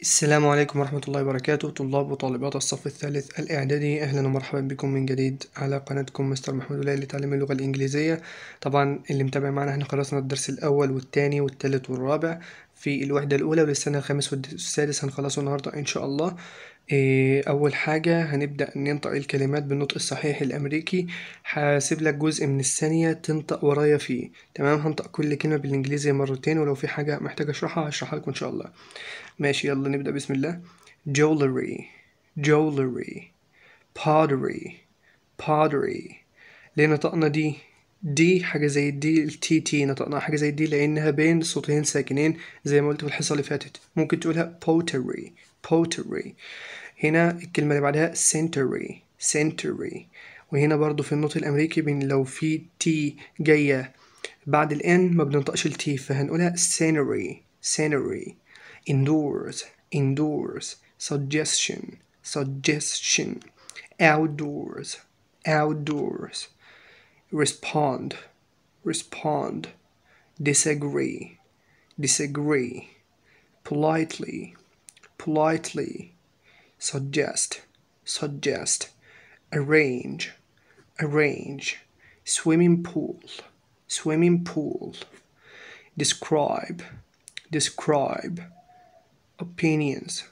السلام عليكم ورحمة الله وبركاته طلاب وطالبات الصف الثالث الإعدادي أهلا ومرحبا بكم من جديد على قناتكم مستر محمود ولاي لتعليم اللغة الإنجليزية طبعا اللي متابع معنا احنا خلصنا الدرس الأول والتاني والتالت والرابع في الوحدة الأولى ولسنا الخامس والسادس هنخلصه النهاردة إن شاء الله إيه، أول حاجة هنبدأ ننطق الكلمات بالنطق الصحيح الأمريكي هسيب لك جزء من الثانية تنطق ورايا فيه تمام هنطق كل كلمة بالإنجليزي مرتين ولو في حاجة محتاجة أشرحها هشرحها لكم إن شاء الله ماشي يلا نبدأ بسم الله jewelry jewelry pottery pottery ليه نطقنا دي دي حاجة زي دي التي تي نطقناها حاجة زي دي لأنها بين صوتين ساكنين زي ما قلت في الحصة اللي فاتت ممكن تقولها pottery pottery هنا الكلمة اللي بعدها سنتري سنتري وهنا برضو في النطق الأمريكي بين لو في تي جاية بعد الان ما بننطقش التي فهنقولها scenery scenery indoors indoors suggestion suggestion outdoors outdoors respond, respond, disagree, disagree, politely, politely, suggest, suggest, arrange, arrange, swimming pool, swimming pool, describe, describe, opinions,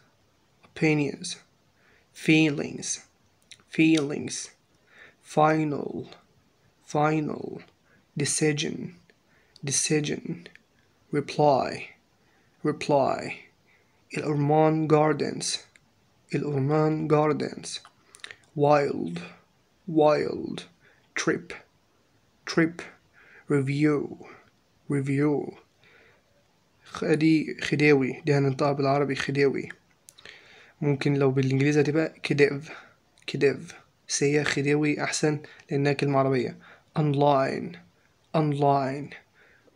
opinions, feelings, feelings, final, final decision decision reply reply الأورمان gardens الأورمان gardens wild wild trip trip review review خدي خداوي دي هننطقها بالعربي خداوي ممكن لو بالإنجليزي هتبقى كديف كديف سيا هي خداوي أحسن لأنها كلمة عربية online, online,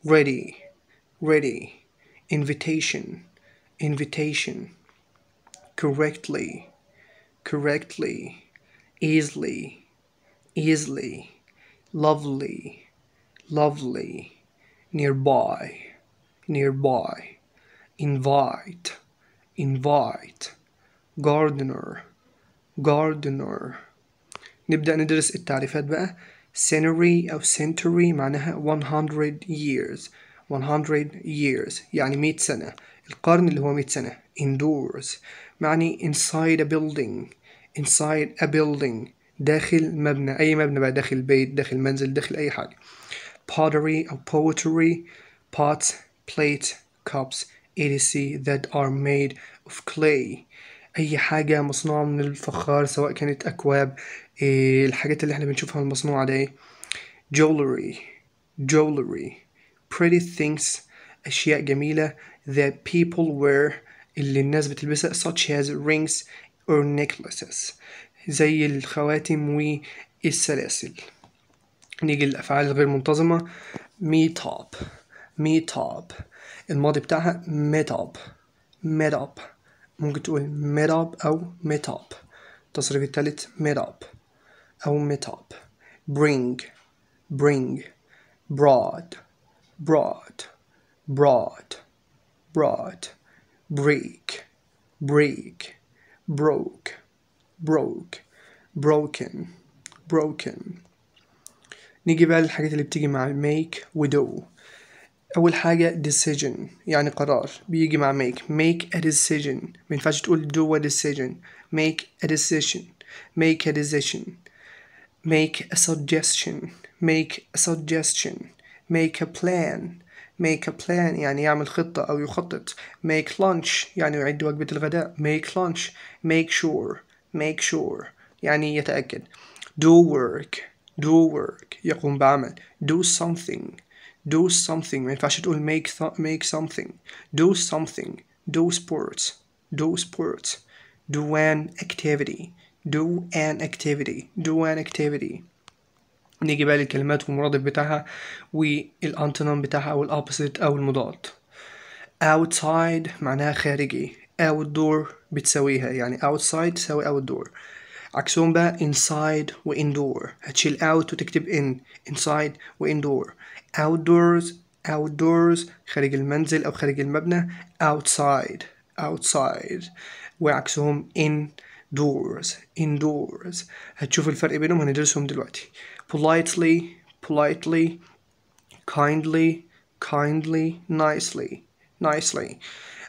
ready, ready, invitation, invitation, correctly, correctly, easily, easily, lovely, lovely, nearby, nearby, invite, invite, gardener, gardener. نبدأ ندرس التعريفات بقى century أو century معناها 100 years 100 years يعني 100 سنة القرن اللي هو 100 سنة indoors معني inside a building inside a building داخل مبنى أي مبنى بقى داخل بيت داخل منزل داخل أي حاجة pottery أو poetry pots plates cups etc that are made of clay أي حاجة مصنوعة من الفخار سواء كانت أكواب إيه الحاجات اللي احنا بنشوفها المصنوعة ده ايه jewelry jewelry pretty things أشياء جميلة that people wear اللي الناس بتلبسها such as rings or necklaces زي الخواتم والسلاسل نيجي للأفعال الغير منتظمة meet up meet up الماضي بتاعها meet up meet up ممكن تقول meet up أو meet up التصريف التالت meet up i meet up. Bring, bring, broad, broad, broad, broad, break, break, broke, broke, broken, broken. نيجي بقى للحاجات اللي بتيجي مع make و do أول حاجة decision يعني قرار بيجي مع make make a decision مينفعش تقول do a decision make a decision make a decision make a suggestion make a suggestion make a plan make a plan يعني يعمل خطة أو يخطط make lunch يعني يعد وجبة الغداء make lunch make sure make sure يعني يتأكد do work do work يقوم بعمل do something do something ما ينفعش تقول make make something do something do sports do sports do an activity do an activity do an activity نيجي بقى للكلمات والمرادف بتاعها والانتنوم بتاعها او الاوبوزيت او المضاد outside معناها خارجي outdoor بتساويها يعني outside تساوي outdoor عكسهم بقى inside و indoor هتشيل out وتكتب in inside و indoor outdoors outdoors خارج المنزل او خارج المبنى outside outside وعكسهم in doors indoors هتشوف الفرق بينهم هندرسهم دلوقتي politely politely kindly kindly nicely nicely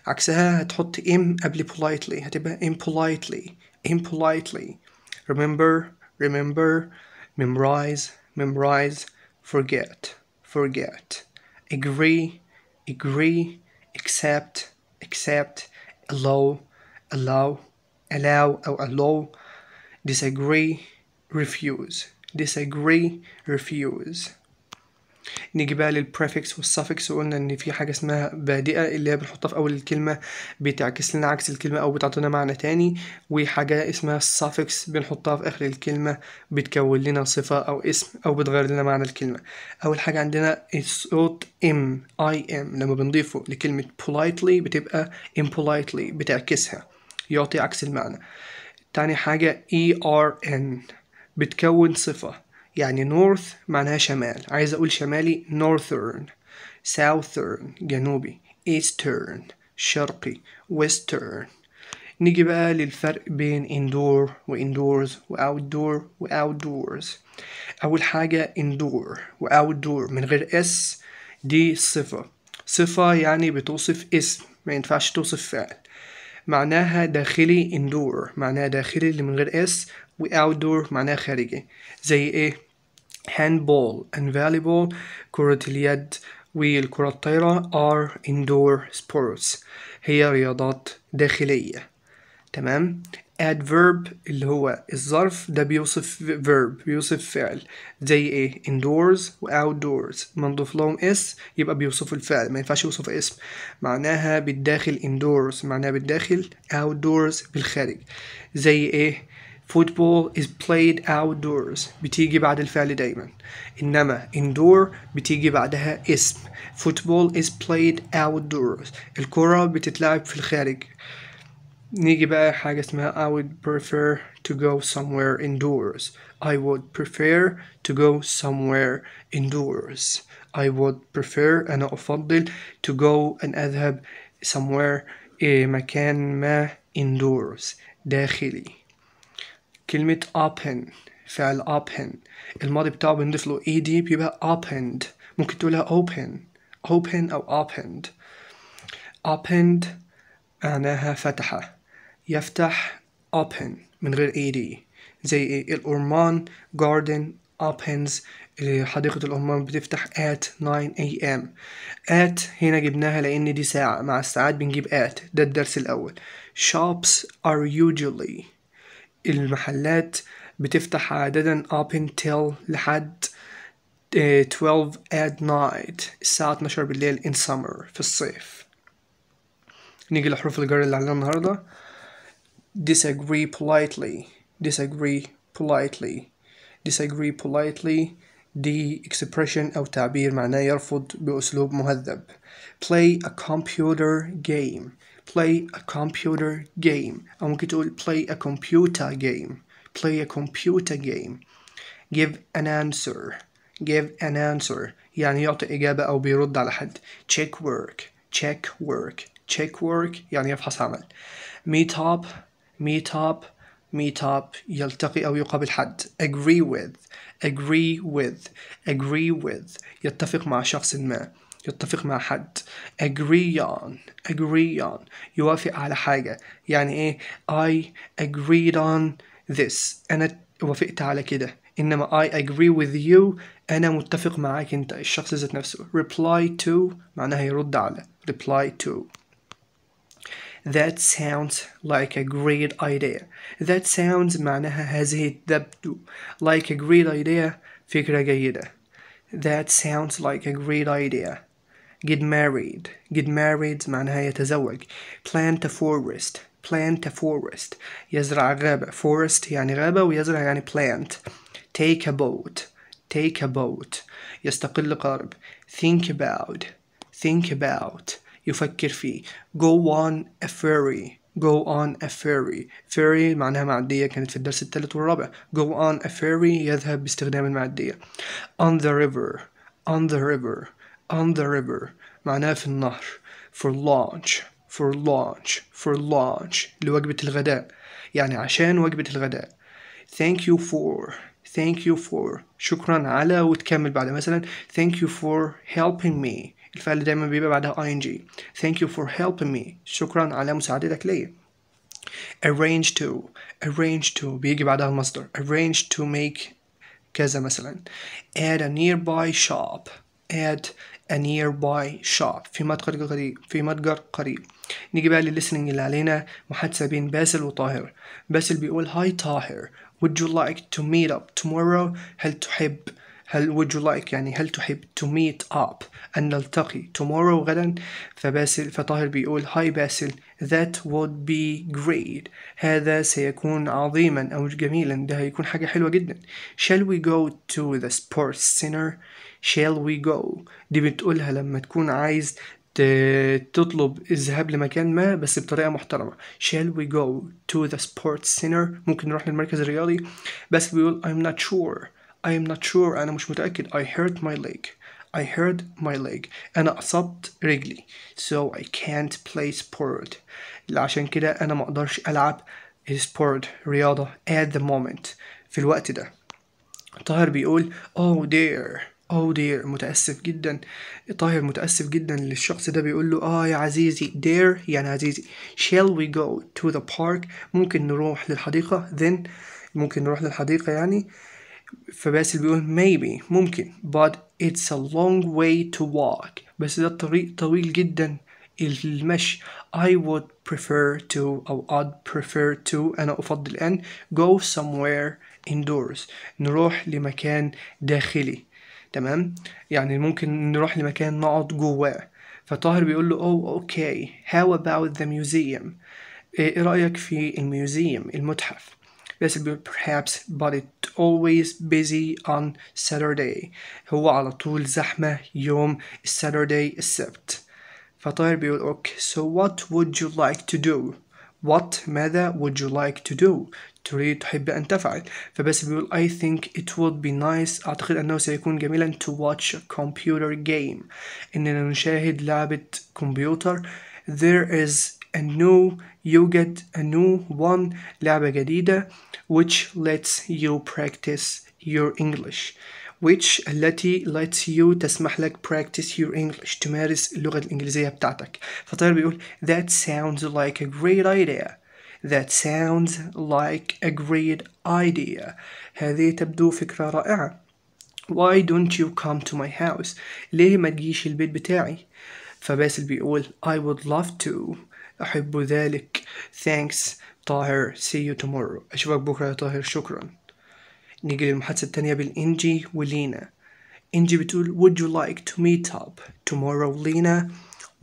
عكسها هتحط im قبل politely هتبقى impolitely impolitely remember remember memorize memorize forget forget agree agree accept accept allow allow allow أو allow disagree refuse disagree refuse نيجي بقى للبريفكس والسفكس وقلنا ان في حاجه اسمها بادئه اللي هي بنحطها في اول الكلمه بتعكس لنا عكس الكلمه او بتعطينا معنى تاني وحاجه اسمها السفكس بنحطها في اخر الكلمه بتكون لنا صفه او اسم او بتغير لنا معنى الكلمه اول حاجه عندنا الصوت ام اي ام لما بنضيفه لكلمه politely بتبقى impolitely بتعكسها يعطي عكس المعنى تاني حاجة ERN بتكون صفة يعني north معناها شمال عايز أقول شمالي northern southern جنوبي eastern شرقي western نيجي بقى للفرق بين indoor و indoors و outdoor و outdoors أول حاجة indoor و outdoor من غير s دي صفة صفة يعني بتوصف اسم ما ينفعش توصف فعل معناها داخلي indoor معناها داخلي اللي من غير اس و outdoor معناها خارجي زي ايه handball and volleyball كرة اليد والكرة الطايرة are indoor sports هي رياضات داخلية تمام adverb اللي هو الظرف ده بيوصف verb بيوصف فعل زي ايه indoors و outdoors ما لهم اس يبقى بيوصفوا الفعل ما ينفعش يوصف اسم معناها بالداخل indoors معناها بالداخل outdoors بالخارج زي ايه football is played outdoors بتيجي بعد الفعل دايما إنما indoor بتيجي بعدها اسم football is played outdoors الكرة بتتلعب في الخارج نيجي بقى حاجة اسمها I would prefer to go somewhere indoors I would prefer to go somewhere indoors I would prefer أنا أفضل to go أن أذهب somewhere إيه مكان ما indoors داخلي كلمة open فعل open الماضي بتاعه بنضيف له ed بيبقى opened ممكن تقولها open open أو opened opened معناها فتحه يفتح open من غير اي دي زي ايه الأورمان garden opens حديقة الأورمان بتفتح at 9 am at هنا جبناها لأن دي ساعة مع الساعات بنجيب at ده الدرس الأول shops are usually المحلات بتفتح عادة open till لحد 12 آه، at night الساعة 12 بالليل in summer في الصيف نيجي لحروف الجر اللي علينا النهارده disagree politely, disagree politely, disagree politely دي expression أو تعبير معناه يرفض بأسلوب مهذب play a computer game play a computer game أو ممكن تقول play a computer game play a computer game give an answer give an answer يعني يعطي إجابة أو بيرد على حد check work check work check work يعني يفحص عمل meet up meet up meet up يلتقي أو يقابل حد agree with agree with agree with يتفق مع شخص ما يتفق مع حد agree on agree on يوافق على حاجة يعني ايه I agreed on this أنا وافقت على كده إنما I agree with you أنا متفق معاك أنت الشخص ذات نفسه reply to معناها يرد على reply to That sounds like a great idea. That sounds معناها هذه تبدو like a great idea فكرة جيدة. That sounds like a great idea. Get married. Get married معناها يتزوج. Plant a forest. Plant a forest. يزرع غابة. Forest يعني غابة ويزرع يعني plant. Take a boat. Take a boat. يستقل قارب. Think about. Think about. يفكر فيه go on a ferry go on a ferry ferry معناها معدية كانت في الدرس الثالث والرابع go on a ferry يذهب باستخدام المعدية on the river on the river on the river معناها في النهر for lunch for lunch for lunch لوجبة الغداء يعني عشان وجبة الغداء thank you for thank you for شكرا على وتكمل بعد مثلا thank you for helping me الفعل دايما بيبقى بعدها ing thank you for helping me شكرا على مساعدتك ليا arrange to arrange to بيجي بعدها المصدر arrange to make كذا مثلا at a nearby shop at a nearby shop في متجر قريب في متجر قريب نيجي بقى للليسننج اللي علينا محادثة بين باسل وطاهر باسل بيقول هاي طاهر Would you like to meet up tomorrow؟ هل تحب هل would you like يعني هل تحب to meet up أن نلتقي tomorrow غدا فباسل فطاهر بيقول هاي باسل that would be great هذا سيكون عظيما أو جميلا ده هيكون حاجة حلوة جدا shall we go to the sports center shall we go دي بتقولها لما تكون عايز تطلب الذهاب لمكان ما بس بطريقة محترمة shall we go to the sports center ممكن نروح للمركز الرياضي بس بيقول I'm not sure I am not sure أنا مش متأكد I hurt my leg I hurt my leg أنا أصبت رجلي so I can't play sport عشان كده أنا ما أقدرش ألعب sport رياضة at the moment في الوقت ده طاهر بيقول oh dear oh dear متأسف جدا طاهر متأسف جدا للشخص ده بيقول له اه يا عزيزي dear يعني عزيزي shall we go to the park ممكن نروح للحديقة then ممكن نروح للحديقة يعني فباسل بيقول maybe ممكن but it's a long way to walk بس ده الطريق طويل جدا المشي I would prefer to أو I'd prefer to أنا أفضل أن go somewhere indoors نروح لمكان داخلي تمام يعني ممكن نروح لمكان نقعد جواه فطاهر بيقول له oh okay how about the museum ايه رأيك في الميوزيوم المتحف basically perhaps but it always busy on Saturday هو على طول زحمة يوم Saturday السبت فطير بيقول ok. so what would you like to do what ماذا would you like to do تريد تحب أن تفعل فبس بيقول I think it would be nice أعتقد أنه سيكون جميلا to watch a computer game إننا نشاهد لعبة كمبيوتر there is new you get a new one لعبة جديدة which lets you practice your English which التي lets you تسمح لك practice your English تمارس اللغة الإنجليزية بتاعتك فطير بيقول that sounds like a great idea that sounds like a great idea هذه تبدو فكرة رائعة Why don't you come to my house؟ ليه ما تجيش البيت بتاعي؟ فباسل بيقول I would love to أحب ذلك thanks طاهر see you tomorrow أشوفك بكرة يا طاهر شكرا نيجي للمحادثة التانية بالإنجي ولينا إنجي بتقول would you like to meet up tomorrow لينا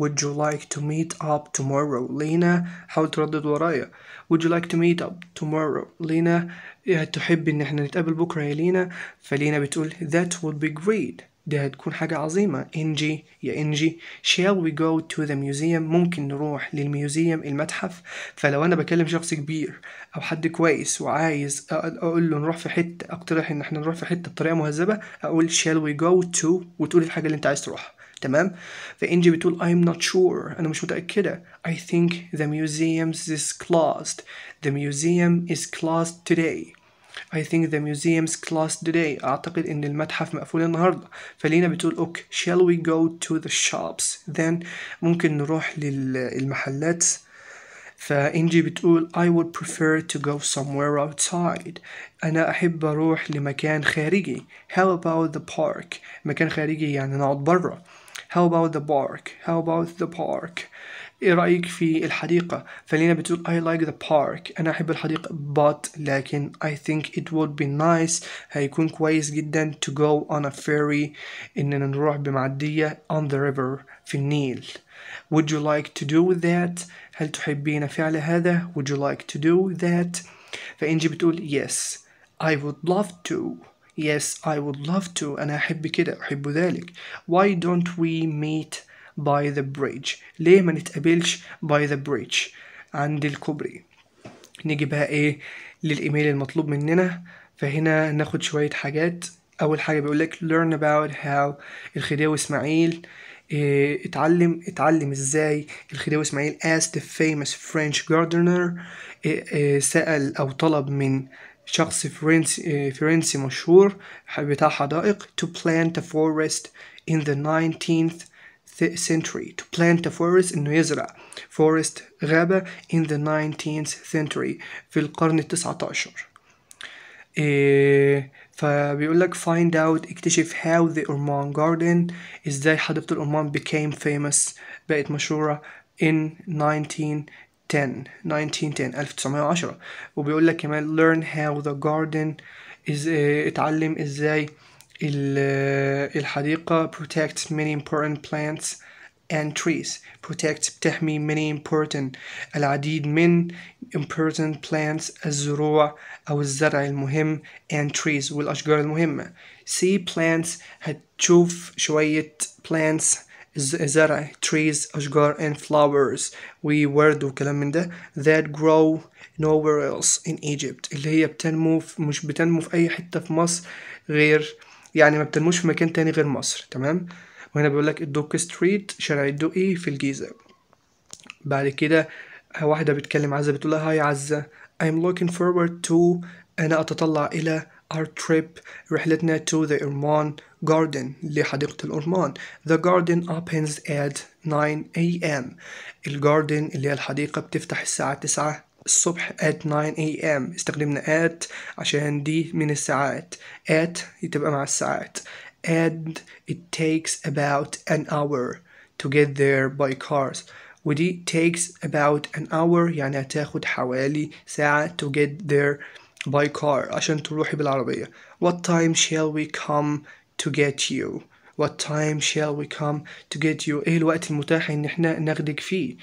would you like to meet up tomorrow لينا حاول تردد ورايا would you like to meet up tomorrow لينا إيه، تحب ان احنا نتقابل بكرة يا لينا فلينا بتقول that would be great دي هتكون حاجة عظيمة انجي يا انجي shall we go to the museum ممكن نروح للميوزيوم المتحف فلو انا بكلم شخص كبير او حد كويس وعايز اقول له نروح في حتة اقترح ان احنا نروح في حتة بطريقة مهذبة اقول shall we go to وتقول الحاجة اللي انت عايز تروحها تمام فانجي بتقول I'm not sure انا مش متأكدة I think the museum is closed the museum is closed today I think the museum's closed today أعتقد إن المتحف مقفول النهاردة فلينا بتقول أوك shall we go to the shops then ممكن نروح للمحلات فإنجي بتقول I would prefer to go somewhere outside أنا أحب أروح لمكان خارجي How about the park مكان خارجي يعني نقعد برا How about the park How about the park ايه رايك في الحديقه فلينا بتقول I like the park انا احب الحديقه but لكن I think it would be nice هيكون كويس جدا to go on a ferry اننا نروح بمعديه on the river في النيل would you like to do that هل تحبين فعل هذا would you like to do that فانجي بتقول yes I would love to Yes, I would love to. أنا أحب كده، أحب ذلك. Why don't we meet by the bridge ليه ما نتقابلش by the bridge عند الكوبري نيجي بقى ايه للايميل المطلوب مننا فهنا ناخد شوية حاجات اول حاجة بيقول لك learn about how الخديوي اسماعيل إيه اتعلم اتعلم ازاي الخديوي اسماعيل asked the famous French gardener إيه، إيه، سأل او طلب من شخص فرنسي إيه، فرنسي مشهور بتاع حدائق to plant a forest in the 19th century to plant a forest in يزرع forest غابة in the 19th century في القرن التسعة عشر فبيقول لك find out اكتشف how the Ormond garden ازاي حديقة الأورمان became famous بقت مشهورة in 1910 1910 1910 وبيقول لك كمان learn how the garden is uh, اتعلم ازاي الحديقة protects many important plants and trees protect بتحمي many important العديد من important plants الزروع أو الزرع المهم and trees والأشجار المهمة see plants هتشوف شوية plants زرع trees أشجار and flowers وورد وكلام من ده that grow nowhere else in Egypt اللي هي بتنمو مش بتنمو في أي حتة في مصر غير يعني ما بتنموش في مكان تاني غير مصر تمام وهنا بيقول لك الدوك ستريت شارع الدقي في الجيزة بعد كده واحدة بتكلم عزة بتقول لها هاي عزة I'm looking forward to أنا أتطلع إلى our trip رحلتنا to the Ormond Garden لحديقة الأرمان The garden opens at 9 a.m. الجاردن اللي هي الحديقة بتفتح الساعة 9 الصبح at 9 am استخدمنا at عشان دي من الساعات at تبقى مع الساعات and it takes about an hour to get there by cars ودي takes about an hour يعني هتاخد حوالي ساعة to get there by car عشان تروحي بالعربية what time shall we come to get you what time shall we come to get you ايه الوقت المتاح ان احنا ناخدك فيه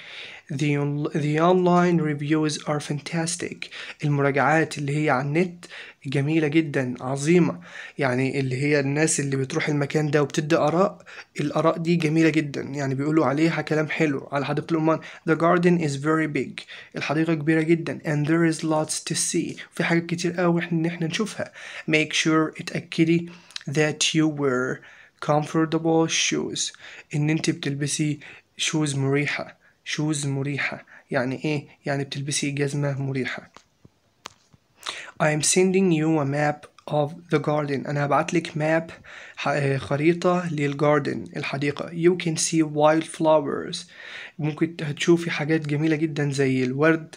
the, the online reviews are fantastic المراجعات اللي هي على النت جميلة جدا عظيمة يعني اللي هي الناس اللي بتروح المكان ده وبتدي آراء الآراء دي جميلة جدا يعني بيقولوا عليها كلام حلو على حديقة الأمان the garden is very big الحديقة كبيرة جدا and there is lots to see في حاجات كتير قوي إن إحنا نشوفها make sure اتأكدي that you were comfortable shoes ان انت بتلبسي shoes مريحة shoes مريحة يعني ايه يعني بتلبسي جزمة مريحة I am sending you a map of the garden أنا هبعتلك map خريطة للجاردن الحديقة you can see wildflowers ممكن هتشوفي حاجات جميلة جدا زي الورد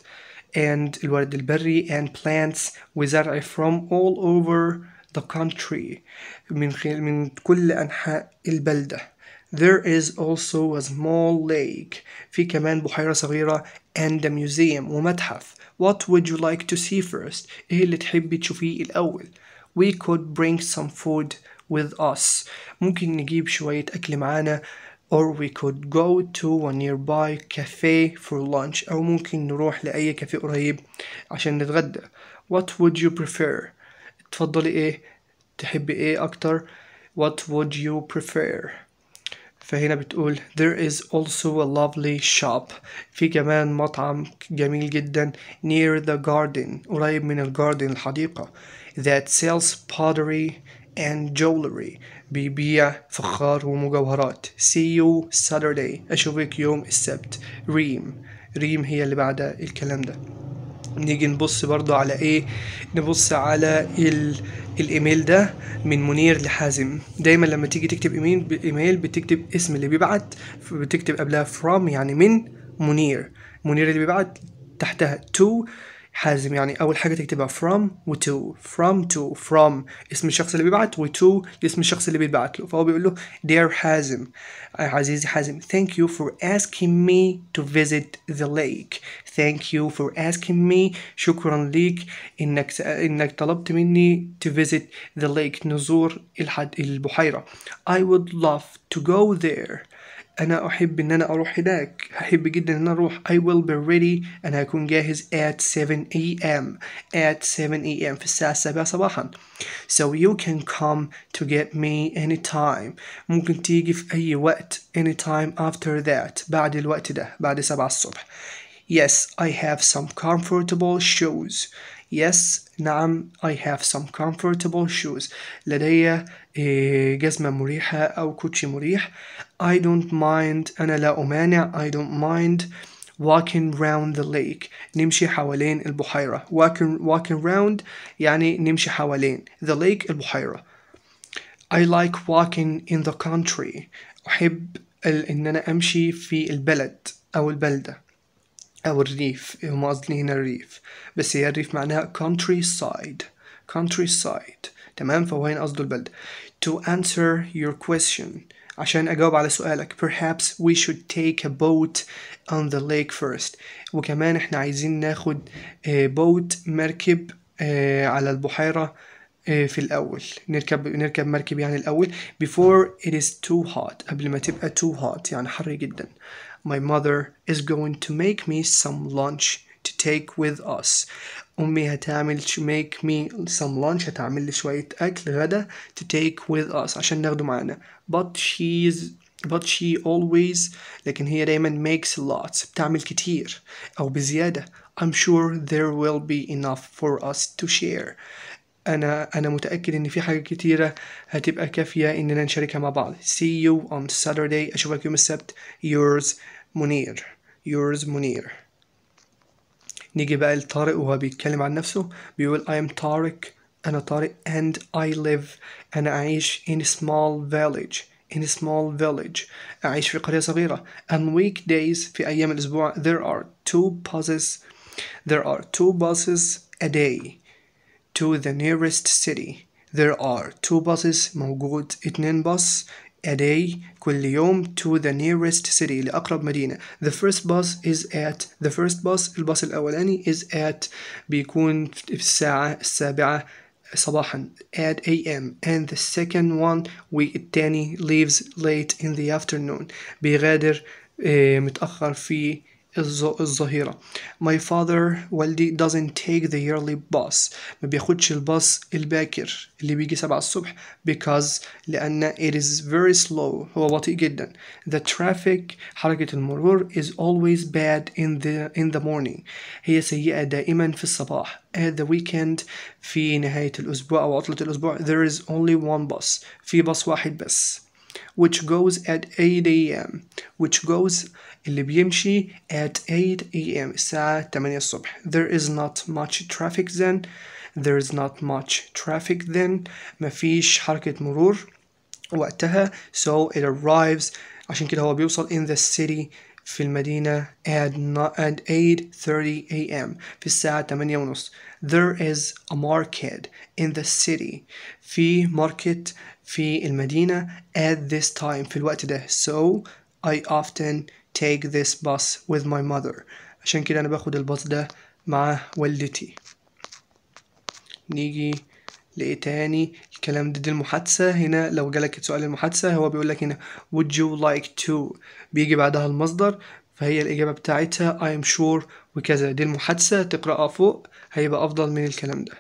and الورد البري and plants وزرع from all over the country من خلال من كل أنحاء البلدة There is also a small lake في كمان بحيرة صغيرة and a museum ومتحف What would you like to see first؟ إيه اللي تحبي تشوفيه الأول؟ We could bring some food with us ممكن نجيب شوية أكل معانا or we could go to a nearby cafe for lunch أو ممكن نروح لأي كافيه قريب عشان نتغدى What would you prefer؟ تفضلي ايه تحبي ايه اكتر what would you prefer فهنا بتقول there is also a lovely shop في كمان مطعم جميل جدا near the garden قريب من الجاردن الحديقة that sells pottery and jewelry بيبيع فخار ومجوهرات see you Saturday أشوفك يوم السبت ريم ريم هي اللي بعد الكلام ده نيجي نبص برضو على ايه نبص على ال... الايميل ده من منير لحازم دايما لما تيجي تكتب ايميل ايميل بتكتب اسم اللي بيبعت بتكتب قبلها from يعني من منير منير اللي بيبعت تحتها to حازم يعني أول حاجة تكتبها from و to from to from اسم الشخص اللي بيبعت و to اسم الشخص اللي بيبعت له فهو بيقول له dear حازم آه، عزيزي حازم thank you for asking me to visit the lake thank you for asking me شكرا ليك إنك إنك طلبت مني to visit the lake نزور الحد البحيرة I would love to go there انا احب ان انا اروح هناك هحب جدا ان انا اروح I will be ready انا هكون جاهز at 7 am at 7 am في الساعة 7 صباحا so you can come to get me anytime ممكن تيجي في اي وقت anytime after that بعد الوقت ده بعد 7 الصبح Yes, I have some comfortable shoes. Yes, نعم I have some comfortable shoes لدي eh, جزمة مريحة أو كوتشي مريح I don't mind أنا لا أمانع I don't mind walking round the lake نمشي حوالين البحيرة walking, walking round يعني نمشي حوالين the lake البحيرة I like walking in the country أحب ال... إن أنا أمشي في البلد أو البلدة أو الريف هم قصدي هنا الريف بس هي الريف معناها country side country side تمام فهو هنا قصده البلد to answer your question عشان أجاوب على سؤالك perhaps we should take a boat on the lake first وكمان احنا عايزين ناخد boat مركب على البحيرة في الأول نركب نركب مركب يعني الأول before it is too hot قبل ما تبقى too hot يعني حر جدا my mother is going to make me some lunch to take with us أمي هتعمل to make me some lunch هتعمل لي شوية أكل غدا to take with us عشان ناخده معانا but she's but she always لكن هي دايما makes lots بتعمل كتير أو بزيادة I'm sure there will be enough for us to share انا انا متاكد ان في حاجات كتيره هتبقى كافيه اننا نشاركها مع بعض see you on Saturday اشوفك يوم السبت yours منير yours منير نيجي بقى لطارق وهو بيتكلم عن نفسه بيقول I am طارق أنا طارق and I live أنا أعيش in a small village in a small village أعيش في قرية صغيرة and weekdays في أيام الأسبوع there are two buses there are two buses a day to the nearest city. There are two buses موجود اتنين bus a day كل يوم to the nearest city لأقرب مدينة the first bus is at the first bus الباص الأولاني is at بيكون في الساعة السابعة صباحا at am and the second one والتاني leaves late in the afternoon بيغادر متأخر في الظهيرة my father والدي doesn't take the early bus ما بياخدش الباص الباكر اللي بيجي سبعة الصبح because لأن it is very slow هو بطيء جدا the traffic حركة المرور is always bad in the in the morning هي سيئة دائما في الصباح at the weekend في نهاية الأسبوع أو عطلة الأسبوع there is only one bus في باص واحد بس which goes at 8 a.m. which goes اللي بيمشي at 8 a.m. الساعة 8 الصبح there is not much traffic then there is not much traffic then مفيش حركة مرور وقتها so it arrives عشان كده هو بيوصل in the city في المدينة at, at 8.30 a.m. في الساعة 8 ونص. There is a market in the city. في market في المدينة at this time في الوقت ده. So I often take this bus with my mother عشان كده أنا باخد الباص ده مع والدتي نيجي لإيه تاني الكلام ده دي المحادثة هنا لو جالك سؤال المحادثة هو بيقولك هنا would you like to بيجي بعدها المصدر فهي الإجابة بتاعتها I am sure وكذا دي المحادثة تقرأها فوق هيبقى أفضل من الكلام ده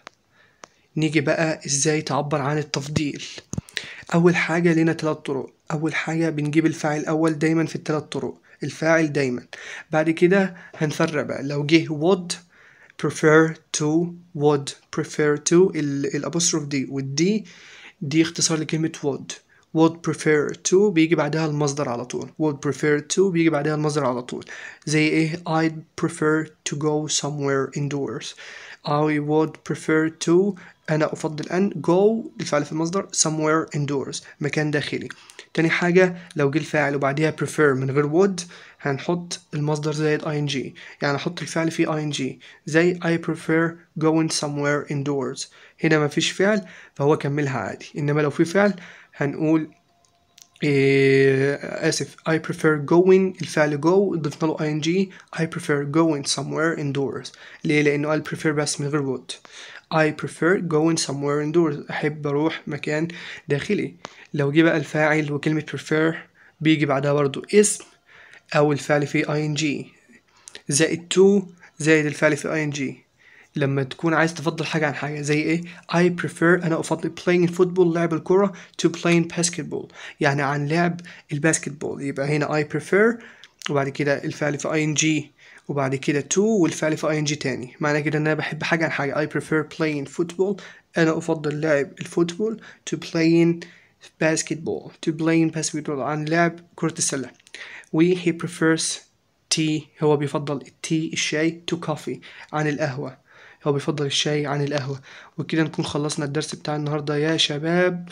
نيجي بقى إزاي تعبر عن التفضيل أول حاجة لنا تلات طرق أول حاجة بنجيب الفاعل الأول دايما في التلات طرق الفاعل دايما بعد كده هنفرق بقى لو جه would prefer to would prefer to الابوستروف دي والدي دي اختصار لكلمة would would prefer to بيجي بعدها المصدر على طول would prefer to بيجي بعدها المصدر على طول زي ايه I'd prefer to go somewhere indoors I would prefer to أنا أفضل أن go الفعل في المصدر somewhere indoors مكان داخلي تاني حاجة لو جه الفاعل وبعديها prefer من غير would هنحط المصدر زائد ing يعني احط الفعل فيه ing زي I prefer going somewhere indoors هنا مفيش فعل فهو كملها عادي انما لو في فعل هنقول إيه اسف I prefer going الفعل go ضفنا له ing I prefer going somewhere indoors ليه لانه قال prefer بس من غير would I prefer going somewhere indoors أحب أروح مكان داخلي لو جه بقى الفاعل وكلمة prefer بيجي بعدها برضو اسم أو الفعل في ing زائد to زائد الفعل في ing لما تكون عايز تفضل حاجة عن حاجة زي ايه I prefer أنا أفضل playing football لعب الكرة to playing basketball يعني عن لعب الباسكتبول يبقى هنا I prefer وبعد كده الفعل في ing وبعد كده to والفعل في ing تاني معنى كده ان انا بحب حاجه عن حاجه I prefer playing football انا افضل لعب الفوتبول to playing basketball to playing basketball عن لعب كره السله و he prefers tea هو بيفضل التي الشاي to coffee عن القهوه هو بيفضل الشاي عن القهوه وكده نكون خلصنا الدرس بتاع النهارده يا شباب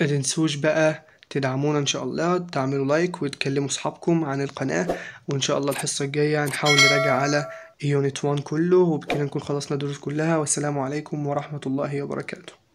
متنسوش بقى تدعمونا ان شاء الله تعملوا لايك وتكلموا اصحابكم عن القناة وان شاء الله الحصة الجاية هنحاول نراجع على يونت 1 كله وبكده نكون خلصنا الدروس كلها والسلام عليكم ورحمة الله وبركاته